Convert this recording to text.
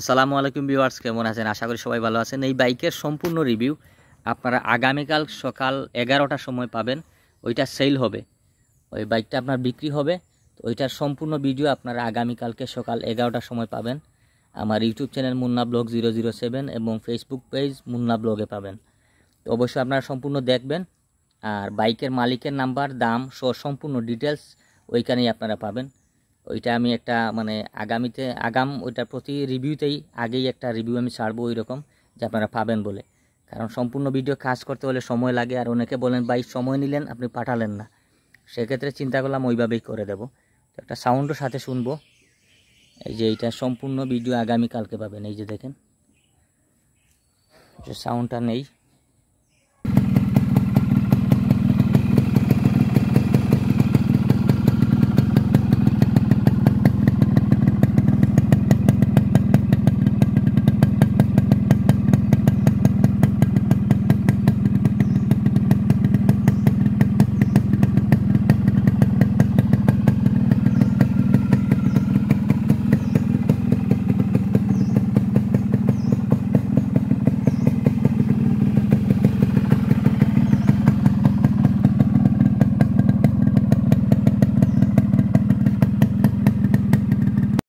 আসসালামু আলাইকুম ভিউয়ার্স কেমন আছেন আশা করি সবাই ভালো আছেন এই বাইকের সম্পূর্ণ রিভিউ আপনারা আগামীকাল সকাল এগারোটার সময় পাবেন ওইটা সেল হবে ওই বাইকটা আপনার বিক্রি হবে তো ওইটার সম্পূর্ণ ভিডিও আপনারা আগামীকালকে সকাল এগারোটার সময় পাবেন আমার YouTube channel Munna vlog zero zero seven এবং ফেসবুক পেজ মুন্না ব্লগে পাবেন তো অবশ্যই আপনারা সম্পূর্ণ দেখবেন আর বাইকের মালিকের নাম্বার দাম সহ সম্পূর্ণ ডিটেলস ওইখানেই আপনারা পাবেন ওইটা আমি একটা মানে আগামীতে আগাম ওইটা প্রতি রিভিউতেই আগেই একটা রিভিউ আমি ছাড়বো ওই রকম যে আপনারা পাবেন বলে কারণ সম্পূর্ণ ভিডিও কাজ করতে হলে সময় লাগে আর অনেকে বলেন বাইশ সময় নিলেন আপনি পাঠালেন না সেক্ষেত্রে চিন্তা করলাম ওইভাবেই করে দেব তো একটা সাউন্ডও সাথে শুনবো এই যে এইটা সম্পূর্ণ ভিডিও আগামীকালকে পাবেন এই যে দেখেন যে সাউন্ডটা নেই